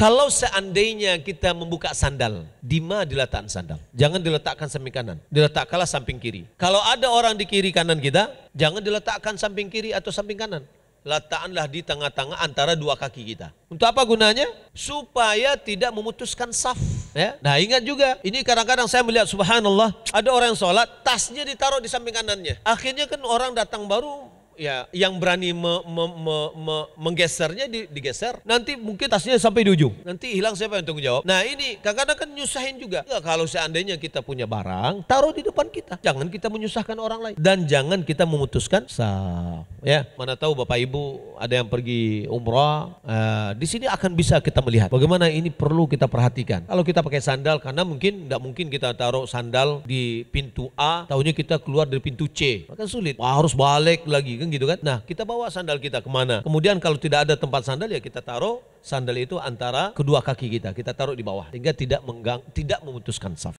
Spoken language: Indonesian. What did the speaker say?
Kalau seandainya kita membuka sandal, di mana diletakkan sandal? Jangan diletakkan samping kanan, diletakkanlah samping kiri. Kalau ada orang di kiri kanan kita, jangan diletakkan samping kiri atau samping kanan. Letakkanlah di tengah-tengah antara dua kaki kita. Untuk apa gunanya? Supaya tidak memutuskan saf. Ya. Nah ingat juga, ini kadang-kadang saya melihat subhanallah, ada orang yang sholat, tasnya ditaruh di samping kanannya. Akhirnya kan orang datang baru ya yang berani me, me, me, me, menggesernya di, digeser. Nanti mungkin tasnya sampai di ujung. Nanti hilang siapa yang tanggung jawab. Nah ini kadang-kadang kan nyusahin juga. Ya, kalau seandainya kita punya barang, taruh di depan kita. Jangan kita menyusahkan orang lain. Dan jangan kita memutuskan sah. Ya, mana tahu Bapak Ibu ada yang pergi umroh. Eh, di sini akan bisa kita melihat bagaimana ini perlu kita perhatikan. Kalau kita pakai sandal, karena mungkin tidak mungkin kita taruh sandal di pintu A, tahunya kita keluar dari pintu C. Maka sulit. Wah, harus balik lagi kan gitu kan. Nah kita bawa sandal kita kemana. Kemudian kalau tidak ada tempat sandal ya kita taruh sandal itu antara kedua kaki kita. Kita taruh di bawah sehingga tidak menggang, tidak memutuskan saf.